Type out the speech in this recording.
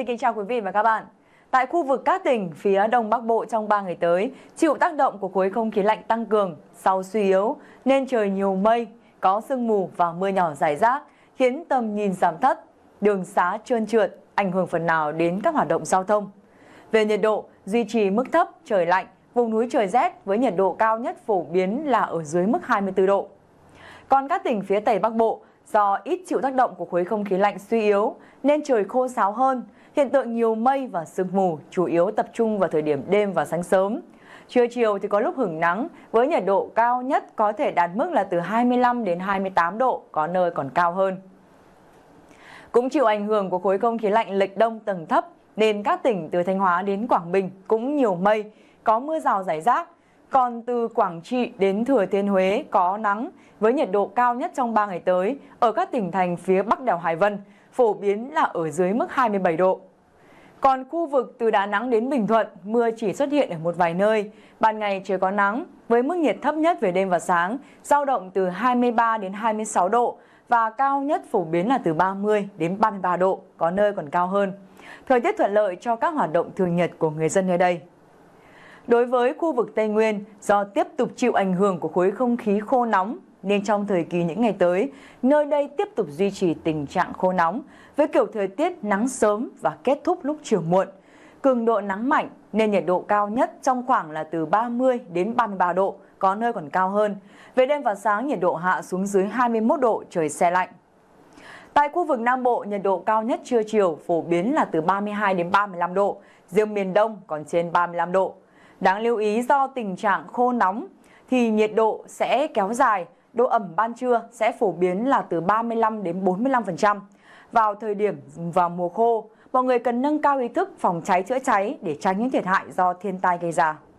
Xin kính chào quý vị và các bạn. Tại khu vực các tỉnh phía Đông Bắc Bộ trong 3 ngày tới, chịu tác động của khối không khí lạnh tăng cường, sau suy yếu, nên trời nhiều mây, có sương mù và mưa nhỏ rải rác, khiến tầm nhìn giảm thấp, đường xá trơn trượt, ảnh hưởng phần nào đến các hoạt động giao thông. Về nhiệt độ, duy trì mức thấp, trời lạnh, vùng núi trời rét với nhiệt độ cao nhất phổ biến là ở dưới mức 24 độ. Còn các tỉnh phía Tây Bắc Bộ, do ít chịu tác động của khối không khí lạnh suy yếu nên trời khô ráo hơn, Hiện tượng nhiều mây và sương mù chủ yếu tập trung vào thời điểm đêm và sáng sớm. Trưa chiều thì có lúc hưởng nắng với nhiệt độ cao nhất có thể đạt mức là từ 25 đến 28 độ, có nơi còn cao hơn. Cũng chịu ảnh hưởng của khối không khí lạnh lệch đông tầng thấp nên các tỉnh từ Thanh Hóa đến Quảng Bình cũng nhiều mây, có mưa rào rải rác. Còn từ Quảng Trị đến Thừa Thiên Huế có nắng với nhiệt độ cao nhất trong 3 ngày tới ở các tỉnh thành phía Bắc đèo Hải Vân phổ biến là ở dưới mức 27 độ. Còn khu vực từ Đà Nẵng đến Bình Thuận, mưa chỉ xuất hiện ở một vài nơi. Ban ngày trời có nắng, với mức nhiệt thấp nhất về đêm và sáng, giao động từ 23 đến 26 độ và cao nhất phổ biến là từ 30 đến 33 độ, có nơi còn cao hơn. Thời tiết thuận lợi cho các hoạt động thường nhật của người dân nơi đây. Đối với khu vực Tây Nguyên, do tiếp tục chịu ảnh hưởng của khối không khí khô nóng nên trong thời kỳ những ngày tới, nơi đây tiếp tục duy trì tình trạng khô nóng với kiểu thời tiết nắng sớm và kết thúc lúc chiều muộn. Cường độ nắng mạnh nên nhiệt độ cao nhất trong khoảng là từ 30 đến 33 độ, có nơi còn cao hơn. Về đêm và sáng nhiệt độ hạ xuống dưới 21 độ, trời xe lạnh. Tại khu vực Nam Bộ, nhiệt độ cao nhất trưa chiều phổ biến là từ 32 đến 35 độ, riêng miền Đông còn trên 35 độ. Đáng lưu ý do tình trạng khô nóng thì nhiệt độ sẽ kéo dài độ ẩm ban trưa sẽ phổ biến là từ 35 đến 45%. Vào thời điểm vào mùa khô, mọi người cần nâng cao ý thức phòng cháy chữa cháy để tránh những thiệt hại do thiên tai gây ra.